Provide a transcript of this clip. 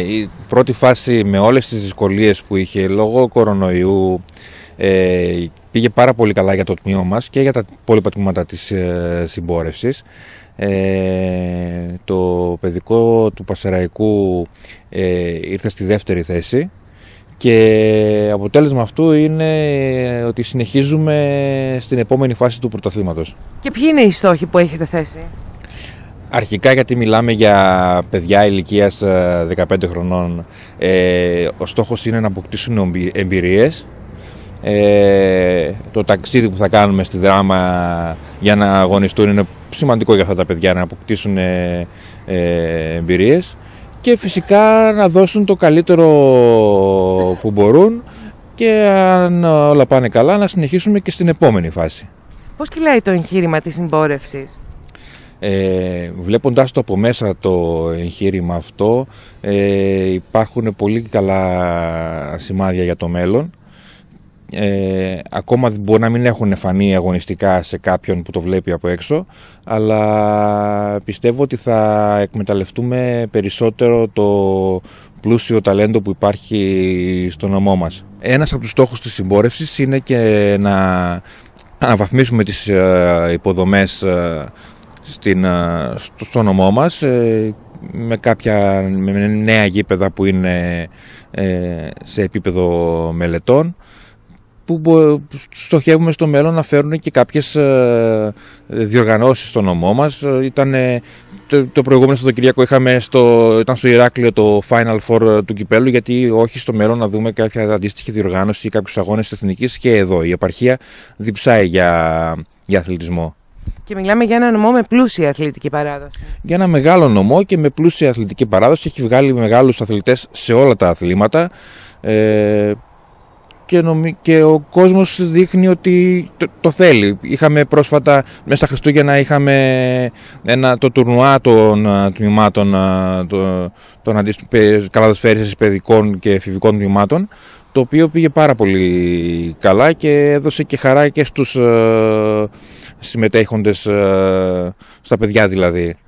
Ε, η πρώτη φάση με όλες τις δυσκολίες που είχε λόγω κορονοϊού ε, πήγε πάρα πολύ καλά για το τμήμα μας και για τα υπόλοιπα τμήματα της ε, συμπόρευσης. Ε, το παιδικό του Πασεραϊκού ε, ήρθε στη δεύτερη θέση και αποτέλεσμα αυτού είναι ότι συνεχίζουμε στην επόμενη φάση του πρωταθλήματος. Και ποιοι είναι οι στόχοι που έχετε θέσει? Αρχικά γιατί μιλάμε για παιδιά ηλικίας 15 ε, χρονών, ε, ο στόχος είναι να αποκτήσουν εμπειρίες. Ε, το ταξίδι που θα κάνουμε στη δράμα για να αγωνιστούν είναι σημαντικό για αυτά τα παιδιά να αποκτήσουν ε, ε, εμπειρίες και φυσικά να δώσουν το καλύτερο που μπορούν και αν όλα πάνε καλά να συνεχίσουμε και στην επόμενη φάση. Πώς κυλάει το εγχείρημα της συμπόρευσης? Ε, βλέποντας το από μέσα το εγχείρημα αυτό ε, υπάρχουν πολύ καλά σημάδια για το μέλλον ε, ακόμα μπορεί να μην έχουν φανεί αγωνιστικά σε κάποιον που το βλέπει από έξω αλλά πιστεύω ότι θα εκμεταλλευτούμε περισσότερο το πλούσιο ταλέντο που υπάρχει στο νομό μας. Ένας από τους στόχους της συμπόρευσης είναι και να αναβαθμίσουμε τις ε, υποδομές ε, στην, στο νομό μας ε, με κάποια με νέα γήπεδα που είναι ε, σε επίπεδο μελετών που στοχεύουμε στο μέλλον να φέρουν και κάποιες ε, διοργανώσεις στο νομό μας. Ήταν το, προηγούμενο στο Σαββατοκύριακο είχαμε στο, ήταν στο Ηράκλειο το Final Four του κυπέλου γιατί όχι στο μέλλον να δούμε κάποια αντίστοιχη διοργάνωση ή κάποιους αγώνες της Εθνικής και εδώ η επαρχία διψάει για, για αθλητισμό. Και μιλάμε για ένα νομό με πλούσια αθλητική παράδοση. Για ένα μεγάλο νομό και με πλούσια αθλητική παράδοση. Έχει βγάλει μεγάλους αθλητές σε όλα τα αθλήματα. Ε, και, και ο κόσμος δείχνει ότι το, θέλει. Είχαμε πρόσφατα, μέσα στα Χριστούγεννα, είχαμε ένα, το τουρνουά των τμήματων των, των παιδικών και εφηβικών τμήματων το οποίο πήγε πάρα πολύ καλά και έδωσε και χαρά και στους συμμετέχοντες ε, στα παιδιά δηλαδή.